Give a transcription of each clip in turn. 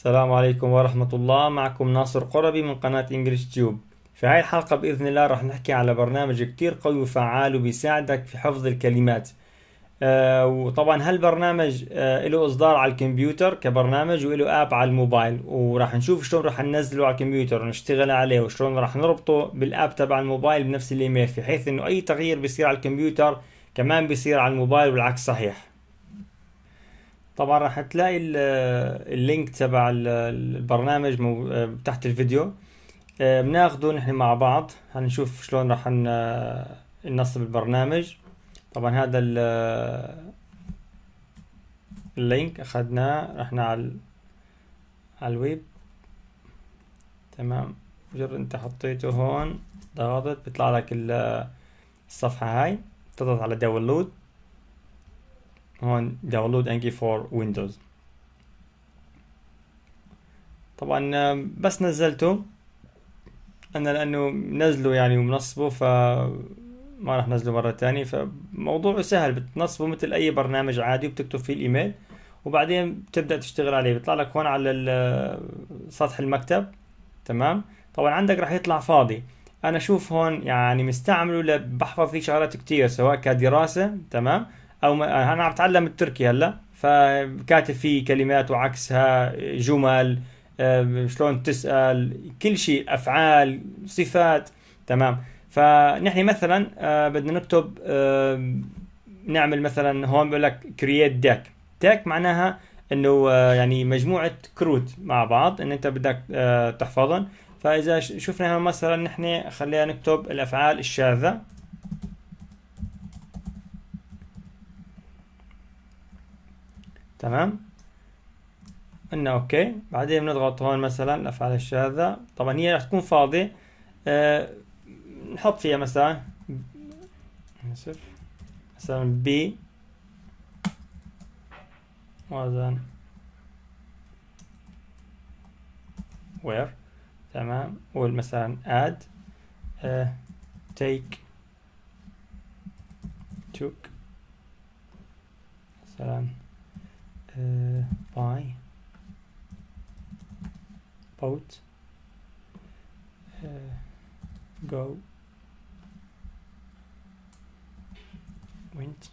السلام عليكم ورحمة الله معكم ناصر قربي من قناة انجلش تيوب في هاي الحلقة بإذن الله راح نحكي على برنامج كتير قوي وفعال وبيساعدك في حفظ الكلمات آه وطبعا هالبرنامج آه له إصدار على الكمبيوتر كبرنامج وله آب على الموبايل وراح نشوف شلون راح ننزله على الكمبيوتر ونشتغل عليه وشلون راح نربطه بالآب تبع الموبايل بنفس الإيميل بحيث إنه أي تغيير بيصير على الكمبيوتر كمان بيصير على الموبايل والعكس صحيح طبعا راح تلاقي اللينك تبع البرنامج تحت الفيديو آه، بناخده نحن مع بعض هنشوف شلون راح ننصب البرنامج طبعا هذا اللينك اخذناه رحنا على الويب تمام مجرد انت حطيته هون ضغطت بيطلع لك الصفحة هاي تضغط على داونلود هون داونلود انجي فور ويندوز طبعا آه، بس نزلته انا لانه منزله يعني ومنصبه ف ما راح نزله مره ثانيه فموضوعه سهل بتنصبه مثل اي برنامج عادي وبتكتب فيه الايميل وبعدين بتبدا تشتغل عليه بيطلع لك هون على آه، سطح المكتب تمام طبعا عندك راح يطلع فاضي انا اشوف هون يعني مستعمله بحفظ فيه شغلات كتير سواء كدراسه تمام او ما... انا عم بتعلم التركي هلا فكاتب فيه كلمات وعكسها جمل آه، شلون تسال كل شيء افعال صفات تمام فنحن مثلا آه، بدنا نكتب آه، نعمل مثلا هون بقول لك كرييت داك داك معناها انه يعني مجموعه كروت مع بعض ان انت بدك تحفظهم فاذا شفنا مثلا نحن خلينا نكتب الافعال الشاذه تمام قلنا اوكي بعدين بنضغط هون مثلا الافعال الشاذة طبعا هي راح تكون فاضية أه نحط فيها مثلا اسف مثلا بي وزن وير تمام قول مثلا اد تيك توك مثلا باي uh, by boat وينت uh, go went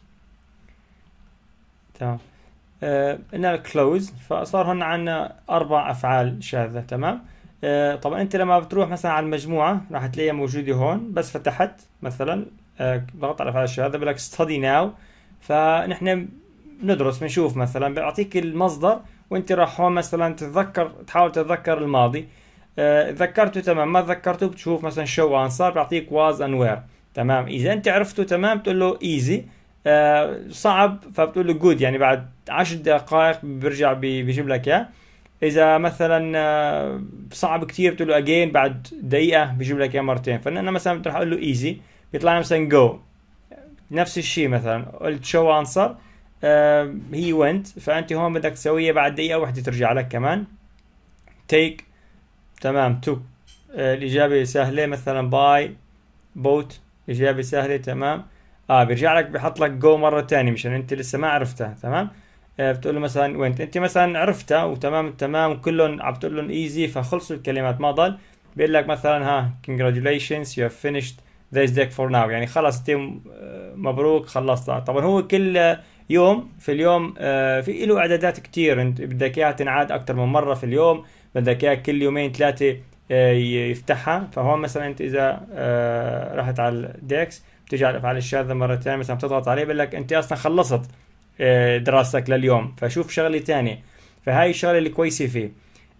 تمام آه قلنا كلوز فصار هنا عندنا اربع افعال شاذه تمام آه طبعا انت لما بتروح مثلا على المجموعه راح تلاقيها موجوده هون بس فتحت مثلا آه ضغط على الافعال الشاذه بقول لك ستادي ناو فنحن ندرس بنشوف مثلا بيعطيك المصدر وانت راح هون مثلا تتذكر تحاول تتذكر الماضي آه، ذكرته تمام ما ذكرته بتشوف مثلا شو انصار بيعطيك واز ان وير تمام اذا انت عرفته تمام بتقول له ايزي آه، صعب فبتقول له جود يعني بعد 10 دقائق بيرجع بيجيب لك اياه اذا مثلا آه، صعب كثير بتقول له اجين بعد دقيقه بيجيب لك اياه مرتين فانا مثلا راح اقول له ايزي بيطلع مثلا جو نفس الشيء مثلا قلت شو انصر هي وينت فانت هون بدك تسويها بعد دقيقه واحده ترجع لك كمان تيك تمام took آه، الاجابه سهله مثلا باي بوت اجابه سهله تمام اه بيرجع لك بحط لك جو مره ثانيه مشان انت لسه ما عرفتها تمام آه بتقول له مثلا وينت انت مثلا عرفتها وتمام تمام كلهم عم بتقول لهم ايزي فخلصوا الكلمات ما ضل بيقول لك مثلا ها congratulations you have finished this deck for now يعني خلص تيم آه، مبروك خلصت طبعا هو كل يوم في اليوم آه، في له اعدادات كتير انت بدك اياها تنعاد اكثر من مره في اليوم بدك اياها كل يومين ثلاثه آه، يفتحها فهون مثلا انت اذا آه، رحت على الديكس بتيجي على الافعال الشاذه مره ثانيه مثلا بتضغط عليه بقول لك انت اصلا خلصت دراستك لليوم فشوف شغله ثانيه فهاي الشغله الكويسه فيه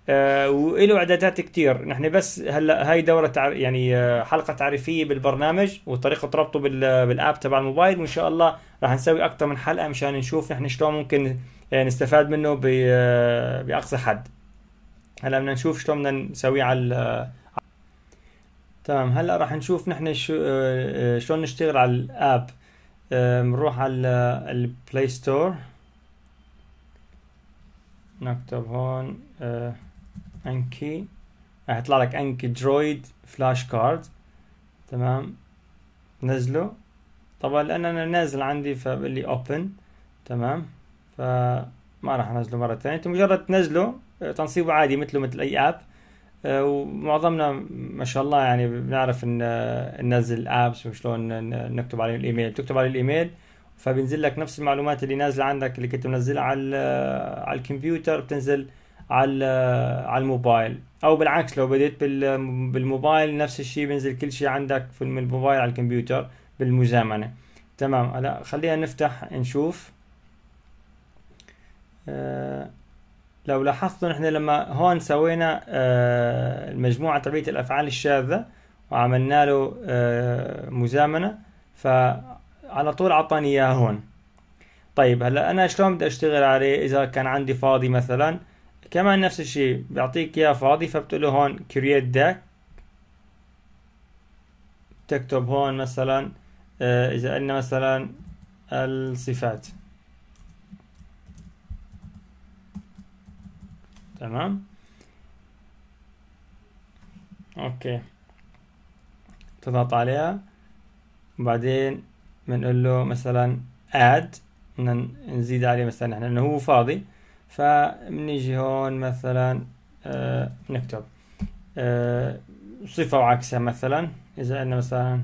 آه، وإله وله اعدادات كتير نحن بس هلا هاي دوره تعر... يعني آه، حلقه تعريفيه بالبرنامج وطريقه ربطه بال... بالاب تبع الموبايل وان شاء الله راح نسوي اكثر من حلقه مشان نشوف نحن شلون ممكن آه، نستفاد منه ب... باقصى حد هلا بدنا نشوف شلون بدنا نسويه على تمام هلا راح نشوف نحن شو شلون نشتغل على الاب بنروح على البلاي ستور نكتب هون انكي راح يطلع لك انكي درويد فلاش كارد تمام نزله طبعا لان انا نازل عندي فبلي اوبن تمام فما راح انزله مره ثانيه انت مجرد تنزله آه، تنصيبه عادي مثله مثل اي اب آه، ومعظمنا ما شاء الله يعني بنعرف ان آه، ننزل ابس وشلون نكتب عليه الايميل تكتب عليه الايميل فبينزل لك نفس المعلومات اللي نازله عندك اللي كنت منزلها على على الكمبيوتر بتنزل على على الموبايل او بالعكس لو بديت بالموبايل نفس الشيء بينزل كل شيء عندك في الموبايل على الكمبيوتر بالمزامنه تمام هلا خلينا نفتح نشوف آه، لو لاحظتوا نحن لما هون سوينا آه، المجموعة تبعية الأفعال الشاذة وعملنا له أه مزامنة فعلى طول عطاني إياها هون طيب هلا أنا شلون بدي أشتغل عليه إذا كان عندي فاضي مثلا كمان نفس الشيء بيعطيك اياه فاضي فبتقول له هون create deck تكتب هون مثلا آه، اذا قلنا مثلا الصفات تمام اوكي تضغط عليها وبعدين بنقول له مثلا اد نزيد عليه مثلا احنا انه هو فاضي فبنيجي هون مثلا آه نكتب آه صفة وعكسها مثلا إذا قلنا مثلا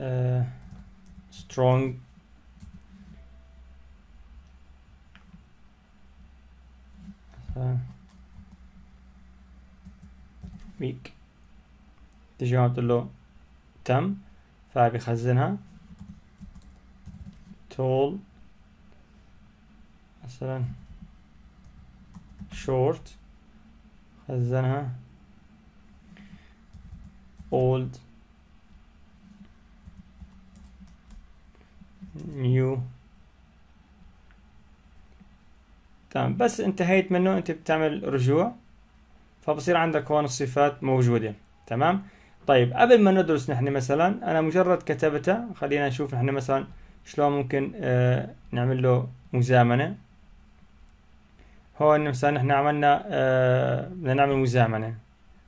آه strong weak تجي هون تقول له تم فبيخزنها tall مثلا شورت خزنها اولد نيو تمام بس انتهيت منه انت بتعمل رجوع فبصير عندك هون الصفات موجوده تمام طيب قبل ما ندرس نحن مثلا انا مجرد كتبتها خلينا نشوف نحن مثلا شلون ممكن آه نعمل له مزامنه هو ان مثلا احنا عملنا آه، بدنا نعمل مزامنة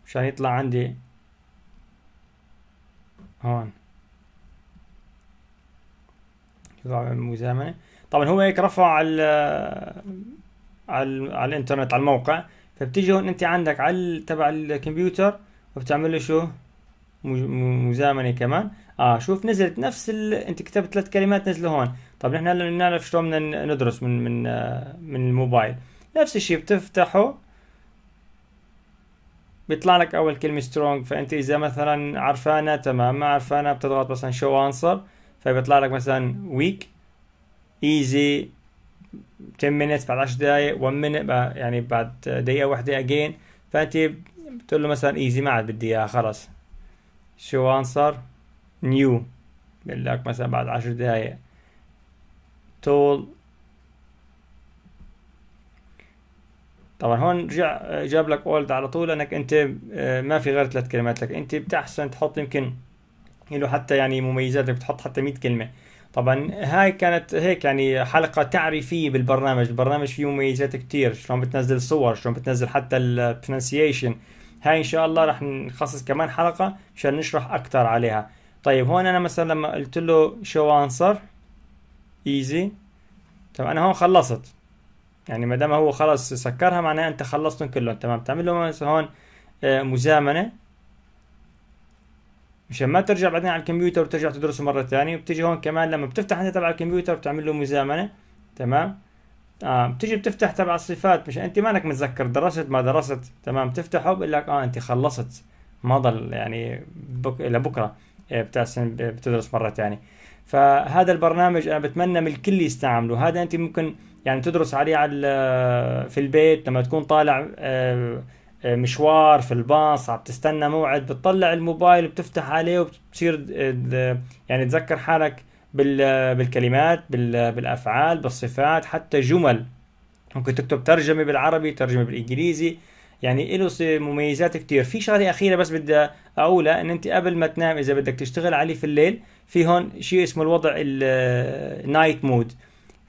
مشان يطلع عندي هون يطلع مزامنة طبعا هو هيك رفع على على على الانترنت على الموقع فبتيجي هون انت عندك على تبع الكمبيوتر وبتعمل له شو مزامنه كمان اه شوف نزلت نفس ال... انت كتبت ثلاث كلمات نزلوا هون طب نحن هلا نعرف شلون بدنا ندرس من من آه، من الموبايل نفس الشيء بتفتحه بيطلع لك اول كلمه سترونج فانت اذا مثلا عرفانه تمام ما عرفانه بتضغط مثلا شو انسر فبيطلع لك مثلا ويك ايزي 10 مينتس بعد 10 دقائق 1 مينت يعني بعد دقيقه واحده اجين فانت بتقول له مثلا ايزي ما عاد بدي اياها خلص شو انسر نيو بقول لك مثلا بعد 10 دقائق تول طبعا هون رجع آه، جاب لك اولد على طول انك انت آه، ما في غير ثلاث كلمات لك انت بتحسن تحط يمكن له حتى يعني مميزات بتحط حتى 100 كلمه طبعا هاي كانت هيك يعني حلقه تعريفيه بالبرنامج البرنامج فيه مميزات كتير شلون بتنزل صور شلون بتنزل حتى البرونسيشن هاي ان شاء الله رح نخصص كمان حلقه مشان نشرح اكثر عليها طيب هون انا مثلا لما قلت له شو انصر ايزي طبعا انا هون خلصت يعني ما دام هو خلص سكرها معناها انت خلصتهم كلهم تمام تعمل له هون آه، مزامنه مشان ما ترجع بعدين على الكمبيوتر وترجع تدرسه مره ثانيه وبتيجي هون كمان لما بتفتح انت تبع الكمبيوتر بتعمل له مزامنه تمام آه بتيجي بتفتح تبع الصفات مش انت مالك متذكر درست ما درست تمام تفتحه بقول لك اه انت خلصت ما ضل يعني بك... لبكره آه، بتاع بتدرس مره ثانيه فهذا البرنامج انا بتمنى من الكل يستعمله هذا انت ممكن يعني تدرس عليه على في البيت لما تكون طالع آه، آه، مشوار في الباص عم تستنى موعد بتطلع الموبايل بتفتح عليه وبتصير آه، يعني تذكر حالك بالكلمات بالافعال بالصفات حتى جمل ممكن تكتب ترجمه بالعربي ترجمه بالانجليزي يعني له مميزات كتير في شغله اخيره بس بدي اقولها ان انت قبل ما تنام اذا بدك تشتغل عليه في الليل في هون شيء اسمه الوضع النايت آه، مود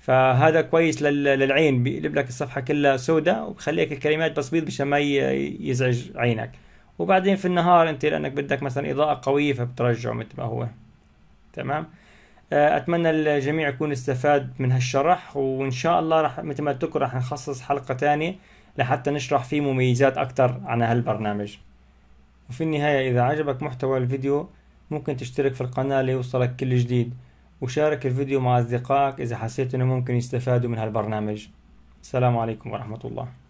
فهذا كويس للعين بيقلب لك الصفحه كلها سوداء وبخليك الكلمات بس بيض مشان ما يزعج عينك وبعدين في النهار انت لانك بدك مثلا اضاءه قويه فبترجعه مثل ما هو تمام آه، اتمنى الجميع يكون استفاد من هالشرح وان شاء الله رح مثل ما قلت رح نخصص حلقه ثانيه لحتى نشرح فيه مميزات أكتر عن هالبرنامج وفي النهاية إذا عجبك محتوى الفيديو ممكن تشترك في القناة ليوصلك كل جديد وشارك الفيديو مع أصدقائك إذا حسيت أنه ممكن يستفادوا من هالبرنامج السلام عليكم ورحمة الله